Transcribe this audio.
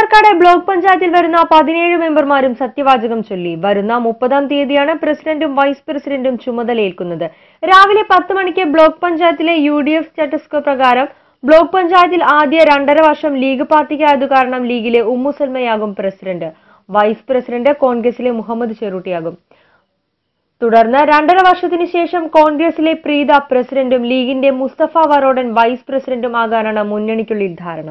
Palakkad block പഞ്ചായത്തിൽ വരുന്ന പതിനേഴ് മെമ്പർമാരും സത്യവാചകം ചൊല്ലി വരുന്ന മുപ്പതാം തീയതിയാണ് പ്രസിഡന്റും വൈസ് പ്രസിഡന്റും ചുമതലയേൽക്കുന്നത് രാവിലെ പത്ത് മണിക്ക് ബ്ലോക്ക് പഞ്ചായത്തിലെ യു ഡി എഫ് സ്റ്റാറ്റസ്കോ പ്രകാരം ബ്ലോക്ക് പഞ്ചായത്തിൽ ആദ്യ രണ്ടര വർഷം ലീഗ് പാർട്ടിക്കായതു കാരണം ലീഗിലെ ഉമ്മുസൽമയാകും പ്രസിഡന്റ് വൈസ് പ്രസിഡന്റ് കോൺഗ്രസിലെ മുഹമ്മദ് ചെറുട്ടിയാകും തുടർന്ന് രണ്ടര വർഷത്തിനു ശേഷം കോൺഗ്രസിലെ പ്രീത പ്രസിഡന്റും ലീഗിന്റെ മുസ്തഫ വറോഡൻ വൈസ് പ്രസിഡന്റും ആകാനാണ് മുന്നണിക്കുള്ളിൽ ധാരണ